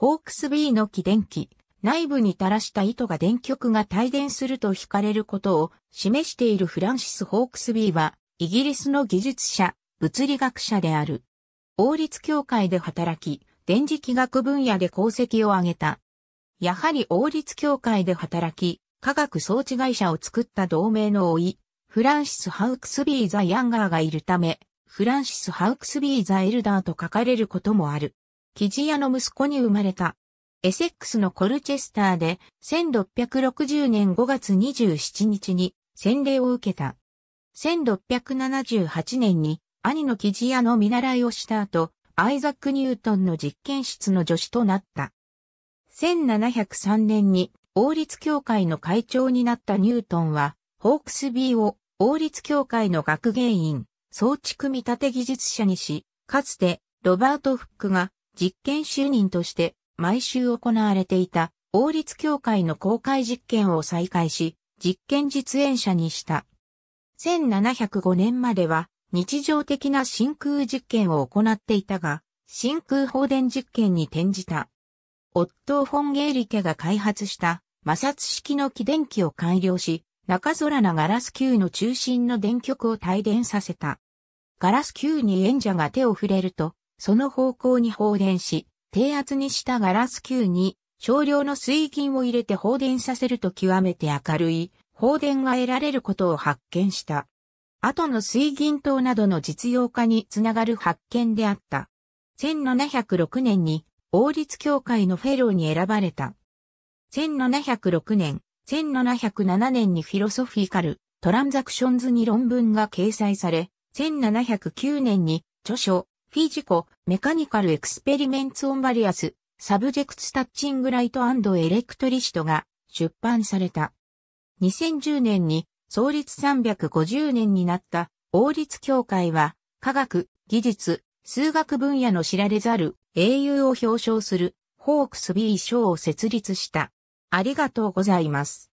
ホークスビーの起電機、内部に垂らした糸が電極が帯電すると惹かれることを示しているフランシス・ホークスビーは、イギリスの技術者、物理学者である。王立協会で働き、電磁気学分野で功績を挙げた。やはり王立協会で働き、科学装置会社を作った同盟の老い、フランシス・ハウクスビー・ザ・ヤンガーがいるため、フランシス・ハウクスビー・ザ・エルダーと書かれることもある。キジ屋の息子に生まれた。エセックスのコルチェスターで1660年5月27日に洗礼を受けた。1678年に兄のキジ屋の見習いをした後、アイザック・ニュートンの実験室の助手となった。1703年に王立協会の会長になったニュートンは、ホークスビーを王立協会の学芸員、装置組み立て技術者にし、かつてロバート・フックが実験就任として毎週行われていた王立協会の公開実験を再開し、実験実演者にした。1705年までは日常的な真空実験を行っていたが、真空放電実験に転じた。オットー・フォン・ゲーリケが開発した摩擦式の起電機を改良し、中空なガラス球の中心の電極を帯電させた。ガラス球に演者が手を触れると、その方向に放電し、低圧にしたガラス球に少量の水銀を入れて放電させると極めて明るい放電が得られることを発見した。後の水銀灯などの実用化につながる発見であった。1706年に王立協会のフェローに選ばれた。1706年、1707年にフィロソフィカル・トランザクションズに論文が掲載され、1709年に著書フィジコ、メカニカルエクスペリメンツオンバリアス、サブジェクツタッチングライトエレクトリシトが出版された。2010年に創立350年になった王立協会は科学、技術、数学分野の知られざる英雄を表彰するホークスビー賞を設立した。ありがとうございます。